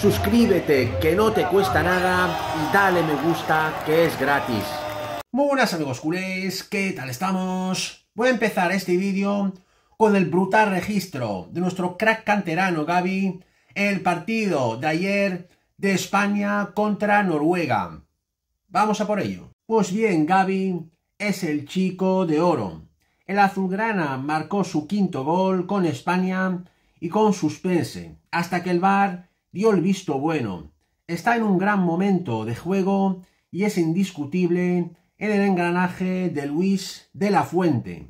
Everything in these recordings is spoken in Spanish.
suscríbete que no te cuesta nada dale me gusta que es gratis. Muy buenas amigos culés, ¿qué tal estamos? Voy a empezar este vídeo con el brutal registro de nuestro crack canterano Gaby el partido de ayer de España contra Noruega. Vamos a por ello. Pues bien, Gaby es el chico de oro. El azulgrana marcó su quinto gol con España y con suspense, hasta que el VAR dio el visto bueno. Está en un gran momento de juego y es indiscutible en el engranaje de Luis de la Fuente.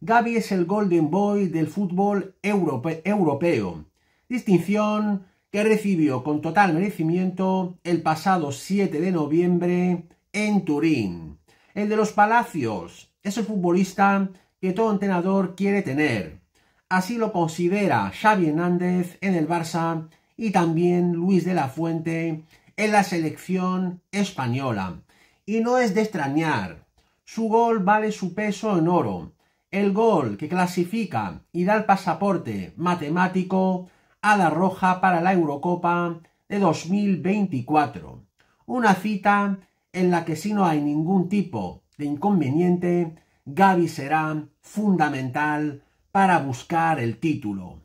Gaby es el Golden Boy del fútbol europeo, distinción que recibió con total merecimiento el pasado 7 de noviembre en Turín. El de los Palacios es el futbolista que todo entrenador quiere tener. Así lo considera Xavi Hernández en el Barça y también Luis de la Fuente en la selección española. Y no es de extrañar, su gol vale su peso en oro. El gol que clasifica y da el pasaporte matemático a la roja para la Eurocopa de 2024. Una cita en la que si no hay ningún tipo de inconveniente, Gaby será fundamental para buscar el título.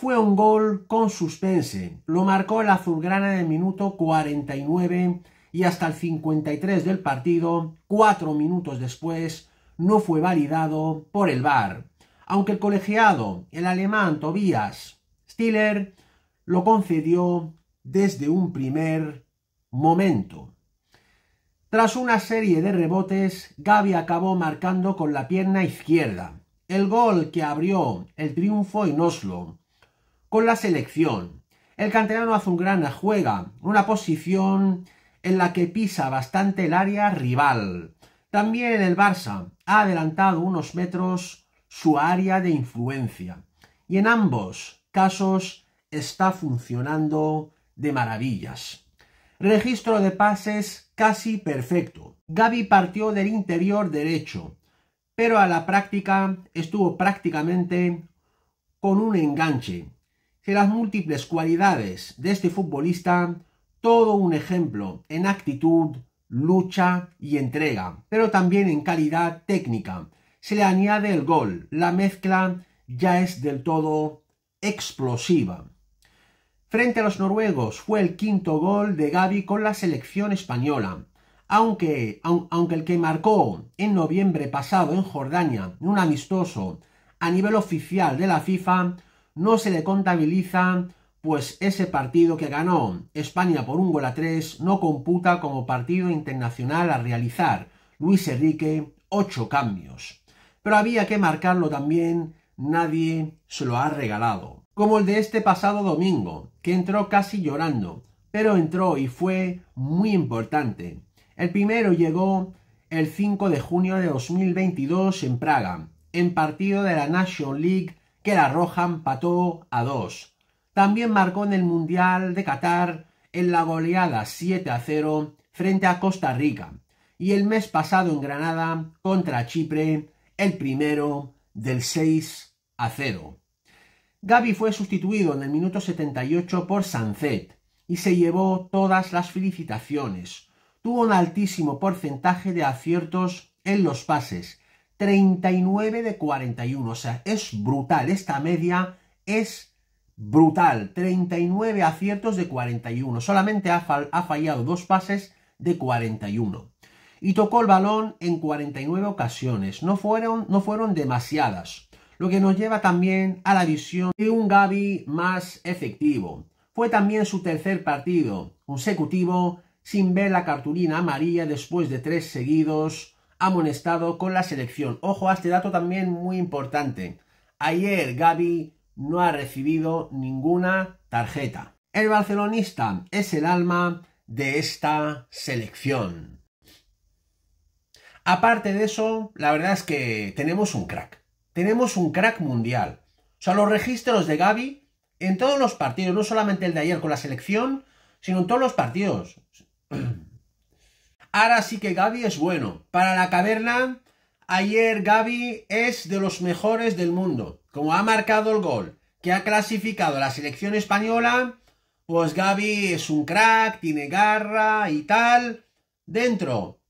Fue un gol con suspense. Lo marcó el azulgrana en minuto 49 y hasta el 53 del partido, cuatro minutos después, no fue validado por el VAR. Aunque el colegiado, el alemán Tobias Stiller, lo concedió desde un primer momento. Tras una serie de rebotes, Gaby acabó marcando con la pierna izquierda. El gol que abrió el triunfo en Oslo con la selección. El canterano azulgrana juega una posición en la que pisa bastante el área rival. También el Barça ha adelantado unos metros su área de influencia. Y en ambos casos está funcionando de maravillas. Registro de pases casi perfecto. Gaby partió del interior derecho, pero a la práctica estuvo prácticamente con un enganche las múltiples cualidades de este futbolista, todo un ejemplo en actitud, lucha y entrega, pero también en calidad técnica. Se le añade el gol, la mezcla ya es del todo explosiva. Frente a los noruegos fue el quinto gol de Gaby con la selección española. Aunque, aunque el que marcó en noviembre pasado en Jordania, en un amistoso a nivel oficial de la FIFA, no se le contabiliza, pues ese partido que ganó España por un gol a tres no computa como partido internacional a realizar. Luis Enrique, ocho cambios. Pero había que marcarlo también, nadie se lo ha regalado. Como el de este pasado domingo, que entró casi llorando, pero entró y fue muy importante. El primero llegó el 5 de junio de 2022 en Praga, en partido de la National League que la Roja pató a dos. También marcó en el Mundial de Qatar en la goleada 7 a 0 frente a Costa Rica y el mes pasado en Granada contra Chipre el primero del 6 a 0. Gaby fue sustituido en el minuto 78 por Sancet y se llevó todas las felicitaciones. Tuvo un altísimo porcentaje de aciertos en los pases 39 de 41. O sea, es brutal. Esta media es brutal. 39 aciertos de 41. Solamente ha, ha fallado dos pases de 41. Y tocó el balón en 49 ocasiones. No fueron, no fueron demasiadas. Lo que nos lleva también a la visión de un Gaby más efectivo. Fue también su tercer partido consecutivo sin ver la cartulina amarilla después de tres seguidos amonestado con la selección. Ojo a este dato también muy importante. Ayer Gaby no ha recibido ninguna tarjeta. El barcelonista es el alma de esta selección. Aparte de eso, la verdad es que tenemos un crack. Tenemos un crack mundial. O sea, los registros de Gabi en todos los partidos, no solamente el de ayer con la selección, sino en todos los partidos. Ahora sí que Gaby es bueno. Para la caverna, ayer Gaby es de los mejores del mundo. Como ha marcado el gol, que ha clasificado a la selección española, pues Gaby es un crack, tiene garra y tal. Dentro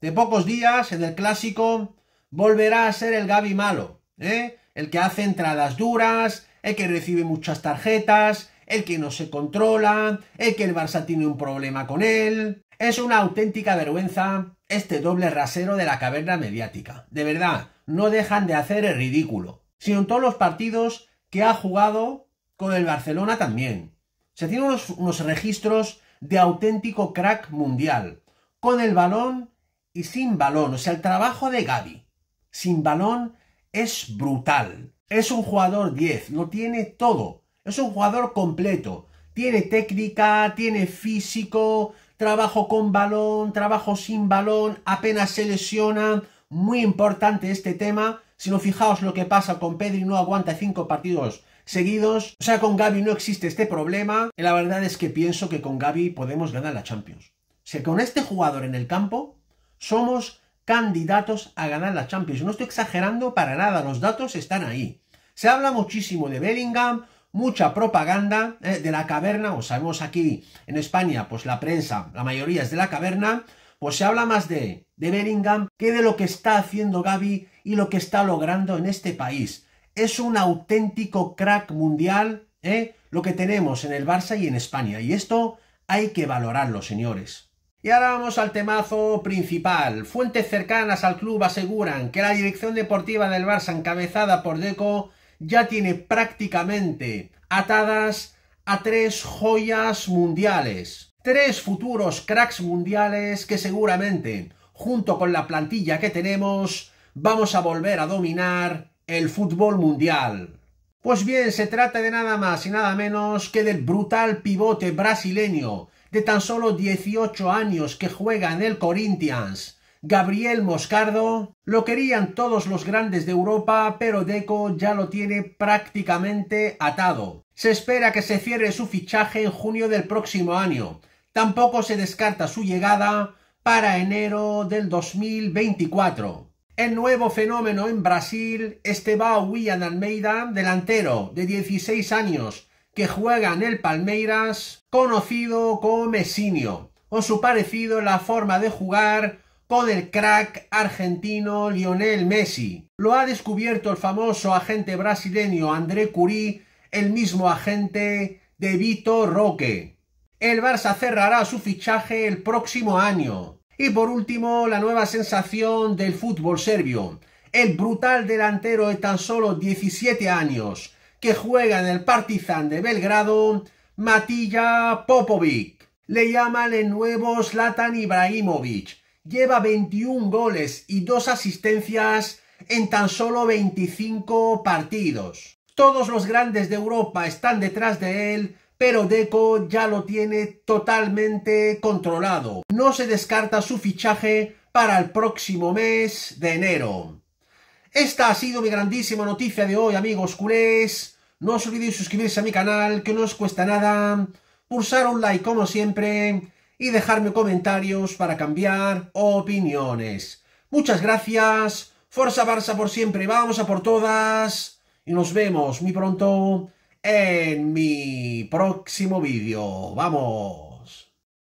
de pocos días, en el clásico, volverá a ser el Gabi malo, ¿eh? El que hace entradas duras, el que recibe muchas tarjetas, el que no se controla, el que el Barça tiene un problema con él. Es una auténtica vergüenza este doble rasero de la caverna mediática. De verdad, no dejan de hacer el ridículo. Sino en todos los partidos que ha jugado con el Barcelona también. Se tienen unos, registros de auténtico crack mundial. Con el balón y sin balón. O sea, el trabajo de Gaby sin balón es brutal. Es un jugador 10, No tiene todo. Es un jugador completo. Tiene técnica, tiene físico, trabajo con balón, trabajo sin balón, apenas se lesiona, muy importante este tema, si no fijaos lo que pasa con Pedri, no aguanta cinco partidos seguidos, o sea, con Gaby no existe este problema, y la verdad es que pienso que con Gaby podemos ganar la Champions. O con este jugador en el campo, somos candidatos a ganar la Champions. No estoy exagerando para nada, los datos están ahí. Se habla muchísimo de Bellingham, mucha propaganda eh, de la caverna, o sabemos aquí en España, pues la prensa, la mayoría es de la caverna, pues se habla más de, de Bellingham que de lo que está haciendo Gaby y lo que está logrando en este país. Es un auténtico crack mundial, ¿eh? lo que tenemos en el Barça y en España, y esto hay que valorarlo, señores. Y ahora vamos al temazo principal. Fuentes cercanas al club aseguran que la dirección deportiva del Barça encabezada por Deco ya tiene prácticamente atadas a tres joyas mundiales, tres futuros cracks mundiales que seguramente, junto con la plantilla que tenemos, vamos a volver a dominar el fútbol mundial. Pues bien, se trata de nada más y nada menos que del brutal pivote brasileño de tan solo 18 años que juega en el Corinthians, Gabriel Moscardo. Lo querían todos los grandes de Europa, pero Deco ya lo tiene prácticamente atado. Se espera que se cierre su fichaje en junio del próximo año. Tampoco se descarta su llegada para enero del 2024. El nuevo fenómeno en Brasil, Esteban William Almeida, delantero de 16 años, que juega en el Palmeiras, conocido como Messinio, o su parecido en la forma de jugar con el crack argentino Lionel Messi. Lo ha descubierto el famoso agente brasileño André Curie, el mismo agente de Vito Roque. El Barça cerrará su fichaje el próximo año. Y por último, la nueva sensación del fútbol serbio. El brutal delantero de tan solo 17 años, que juega en el Partizan de Belgrado, Matija Popovic. Le llaman el nuevo Zlatan Ibrahimovic lleva 21 goles y 2 asistencias en tan solo 25 partidos. Todos los grandes de Europa están detrás de él, pero Deco ya lo tiene totalmente controlado. No se descarta su fichaje para el próximo mes de enero. Esta ha sido mi grandísima noticia de hoy, amigos culés. No os olvidéis suscribirse a mi canal, que no os cuesta nada. Pulsar un like como siempre y dejarme comentarios para cambiar opiniones. Muchas gracias, Fuerza Barça por siempre, vamos a por todas y nos vemos muy pronto en mi próximo vídeo. ¡Vamos!